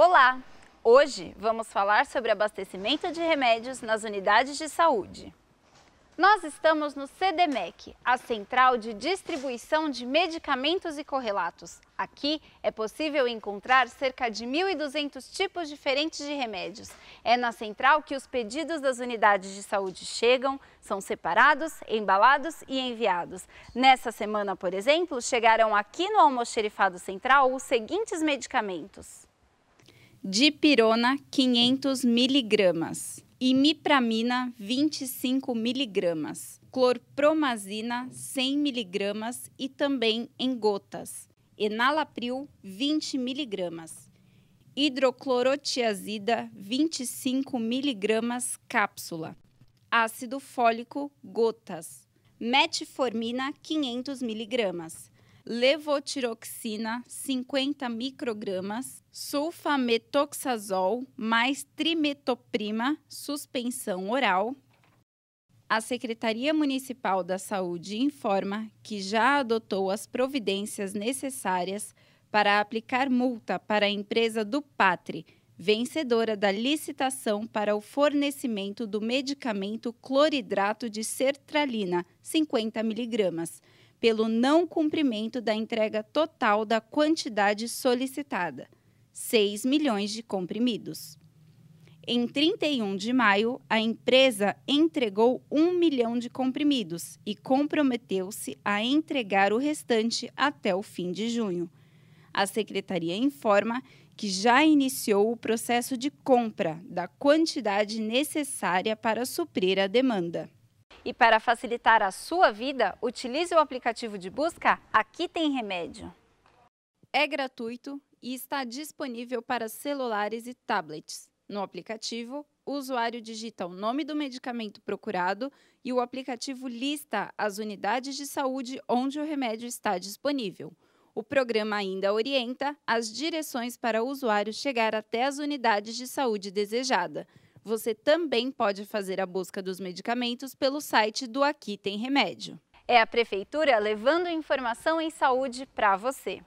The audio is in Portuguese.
Olá! Hoje vamos falar sobre abastecimento de remédios nas unidades de saúde. Nós estamos no CDMEC, a Central de Distribuição de Medicamentos e Correlatos. Aqui é possível encontrar cerca de 1.200 tipos diferentes de remédios. É na central que os pedidos das unidades de saúde chegam, são separados, embalados e enviados. Nessa semana, por exemplo, chegaram aqui no Almoxerifado Central os seguintes medicamentos dipirona 500 miligramas, imipramina 25 miligramas, clorpromazina 100 miligramas e também em gotas, enalapril 20 miligramas, hidroclorotiazida 25 miligramas cápsula, ácido fólico gotas, metformina 500 miligramas levotiroxina 50 microgramas, sulfametoxazol mais trimetoprima, suspensão oral. A Secretaria Municipal da Saúde informa que já adotou as providências necessárias para aplicar multa para a empresa do Patre, vencedora da licitação para o fornecimento do medicamento cloridrato de sertralina, 50 miligramas pelo não cumprimento da entrega total da quantidade solicitada, 6 milhões de comprimidos. Em 31 de maio, a empresa entregou 1 milhão de comprimidos e comprometeu-se a entregar o restante até o fim de junho. A secretaria informa que já iniciou o processo de compra da quantidade necessária para suprir a demanda. E para facilitar a sua vida, utilize o aplicativo de busca Aqui Tem Remédio. É gratuito e está disponível para celulares e tablets. No aplicativo, o usuário digita o nome do medicamento procurado e o aplicativo lista as unidades de saúde onde o remédio está disponível. O programa ainda orienta as direções para o usuário chegar até as unidades de saúde desejada. Você também pode fazer a busca dos medicamentos pelo site do Aqui Tem Remédio. É a Prefeitura levando informação em saúde para você.